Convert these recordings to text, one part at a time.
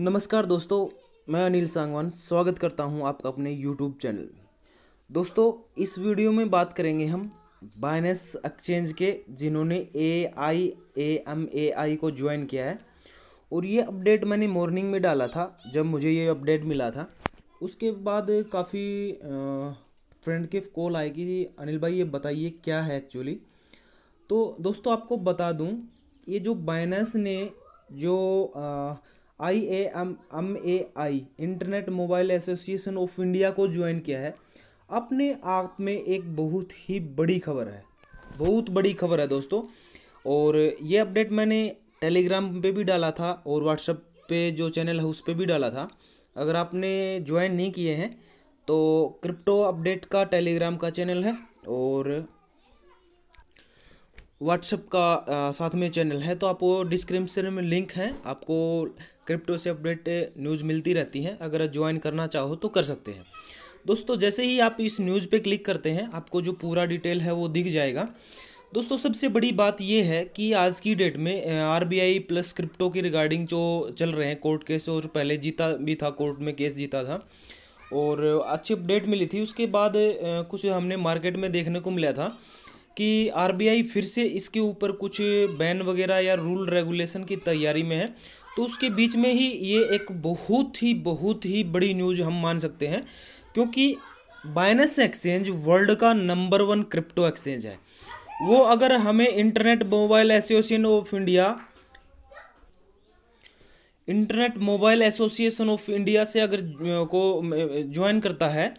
नमस्कार दोस्तों मैं अनिल सांगवान स्वागत करता हूं आपका अपने YouTube चैनल दोस्तों इस वीडियो में बात करेंगे हम बाइनेंस एक्सचेंज के जिन्होंने ए आई ए एम ए आई को ज्वाइन किया है और ये अपडेट मैंने मॉर्निंग में डाला था जब मुझे ये अपडेट मिला था उसके बाद काफ़ी फ्रेंड के कॉल आए कि अनिल भाई ये बताइए क्या है एक्चुअली तो दोस्तों आपको बता दूँ ये जो बाइनेंस ने जो uh, I A M M A I internet mobile association of India को ज्वाइन किया है अपने आप में एक बहुत ही बड़ी खबर है बहुत बड़ी खबर है दोस्तों और ये अपडेट मैंने टेलीग्राम पे भी डाला था और व्हाट्सअप पे जो चैनल है उस पर भी डाला था अगर आपने ज्वाइन नहीं किए हैं तो क्रिप्टो अपडेट का टेलीग्राम का चैनल है और व्हाट्सअप का आ, साथ में चैनल है तो वो डिस्क्रिप्शन में लिंक है आपको क्रिप्टो से अपडेट न्यूज़ मिलती रहती है अगर ज्वाइन करना चाहो तो कर सकते हैं दोस्तों जैसे ही आप इस न्यूज़ पे क्लिक करते हैं आपको जो पूरा डिटेल है वो दिख जाएगा दोस्तों सबसे बड़ी बात यह है कि आज की डेट में आर प्लस क्रिप्टो की रिगार्डिंग जो चल रहे हैं कोर्ट केस और पहले जीता भी था कोर्ट में केस जीता था और अच्छी अपडेट मिली थी उसके बाद कुछ हमने मार्केट में देखने को मिला था कि आरबीआई फिर से इसके ऊपर कुछ बैन वगैरह या रूल रेगुलेशन की तैयारी में है तो उसके बीच में ही ये एक बहुत ही बहुत ही बड़ी न्यूज़ हम मान सकते हैं क्योंकि बाइनस एक्सचेंज वर्ल्ड का नंबर वन क्रिप्टो एक्सचेंज है वो अगर हमें internet mobile association of India internet mobile association of India से अगर को ज्वाइन करता है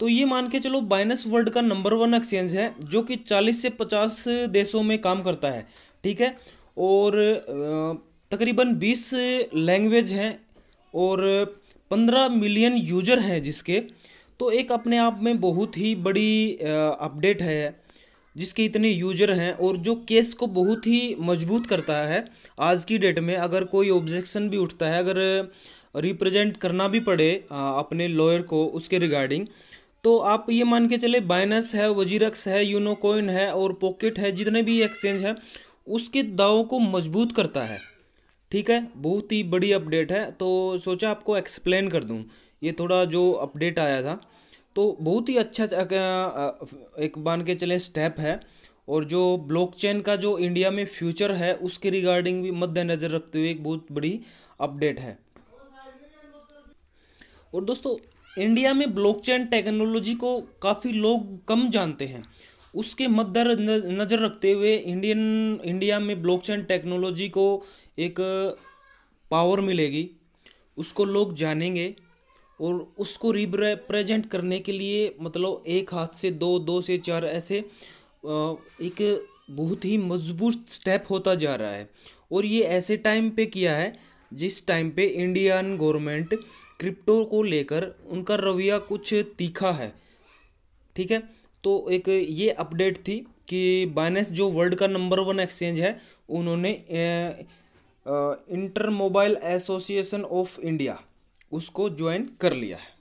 तो ये मान के चलो बाइनस वर्ल्ड का नंबर वन एक्सचेंज है जो कि चालीस से पचास देशों में काम करता है ठीक है और तकरीबन बीस लैंग्वेज हैं और पंद्रह मिलियन यूजर हैं जिसके तो एक अपने आप में बहुत ही बड़ी अपडेट है जिसके इतने यूजर हैं और जो केस को बहुत ही मजबूत करता है आज की डेट में अगर कोई ऑब्जेक्शन भी उठता है अगर रिप्रेजेंट करना भी पड़े अपने लॉयर को उसके रिगार्डिंग तो आप ये मान के चले बाइनस है वजीरक्स है यूनोकॉइन है और पॉकेट है जितने भी एक्सचेंज है उसके दावों को मजबूत करता है ठीक है बहुत ही बड़ी अपडेट है तो सोचा आपको एक्सप्लेन कर दूँ ये थोड़ा जो अपडेट आया था तो बहुत ही अच्छा एक मान के चले स्टेप है और जो ब्लॉकचेन का जो इंडिया में फ्यूचर है उसके रिगार्डिंग भी मद्देनज़र रखते हुए एक बहुत बड़ी अपडेट है और दोस्तों इंडिया में ब्लॉकचेन टेक्नोलॉजी को काफ़ी लोग कम जानते हैं उसके मद्दर नज़र रखते हुए इंडियन इंडिया में ब्लॉकचेन टेक्नोलॉजी को एक पावर मिलेगी उसको लोग जानेंगे और उसको रिप्रेजेंट करने के लिए मतलब एक हाथ से दो दो से चार ऐसे एक बहुत ही मजबूत स्टेप होता जा रहा है और ये ऐसे टाइम पे किया है जिस टाइम पे इंडियन गवर्नमेंट क्रिप्टो को लेकर उनका रवैया कुछ तीखा है ठीक है तो एक ये अपडेट थी कि बाइनेंस जो वर्ल्ड का नंबर वन एक्सचेंज है उन्होंने inter mobile association of India उसको ज्वाइन कर लिया है